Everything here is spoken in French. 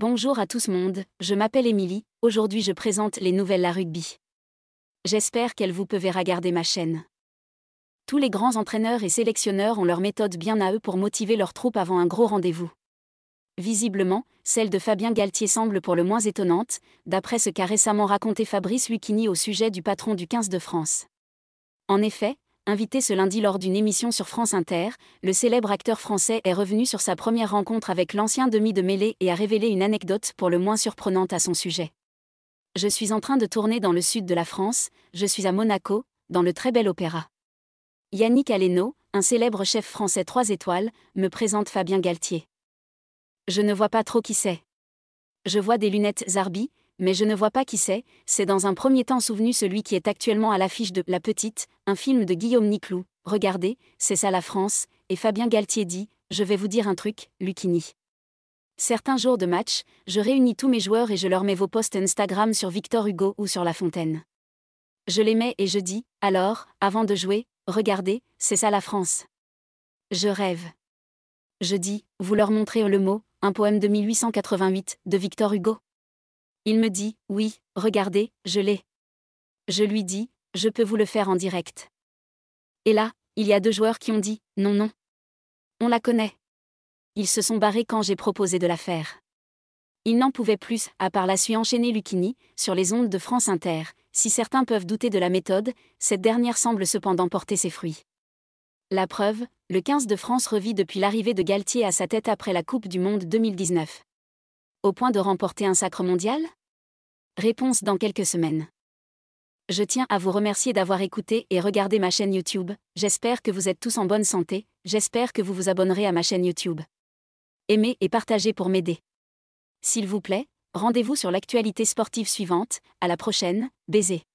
Bonjour à tout ce monde, je m'appelle Émilie, aujourd'hui je présente les nouvelles La Rugby. J'espère qu'elle vous peuvent regarder ma chaîne. Tous les grands entraîneurs et sélectionneurs ont leur méthode bien à eux pour motiver leur troupe avant un gros rendez-vous. Visiblement, celle de Fabien Galtier semble pour le moins étonnante, d'après ce qu'a récemment raconté Fabrice Lucchini au sujet du patron du 15 de France. En effet, Invité ce lundi lors d'une émission sur France Inter, le célèbre acteur français est revenu sur sa première rencontre avec l'ancien demi de mêlée et a révélé une anecdote pour le moins surprenante à son sujet. Je suis en train de tourner dans le sud de la France, je suis à Monaco, dans le très bel opéra. Yannick Aleno, un célèbre chef français trois étoiles, me présente Fabien Galtier. Je ne vois pas trop qui c'est. Je vois des lunettes Zarbi, mais je ne vois pas qui c'est, c'est dans un premier temps souvenu celui qui est actuellement à l'affiche de La Petite, un film de Guillaume Niclou. Regardez, c'est ça la France, et Fabien Galtier dit Je vais vous dire un truc, Lucini. Certains jours de match, je réunis tous mes joueurs et je leur mets vos posts Instagram sur Victor Hugo ou sur La Fontaine. Je les mets et je dis, alors, avant de jouer, regardez, c'est ça la France. Je rêve. Je dis, vous leur montrez le mot, un poème de 1888, de Victor Hugo. Il me dit, oui, regardez, je l'ai. Je lui dis, je peux vous le faire en direct. Et là, il y a deux joueurs qui ont dit, non, non. On la connaît. Ils se sont barrés quand j'ai proposé de la faire. Ils n'en pouvaient plus, à part la suite enchaînée Lucini, sur les ondes de France Inter. Si certains peuvent douter de la méthode, cette dernière semble cependant porter ses fruits. La preuve, le 15 de France revit depuis l'arrivée de Galtier à sa tête après la Coupe du Monde 2019. Au point de remporter un sacre mondial Réponse dans quelques semaines. Je tiens à vous remercier d'avoir écouté et regardé ma chaîne YouTube, j'espère que vous êtes tous en bonne santé, j'espère que vous vous abonnerez à ma chaîne YouTube. Aimez et partagez pour m'aider. S'il vous plaît, rendez-vous sur l'actualité sportive suivante, à la prochaine, baiser.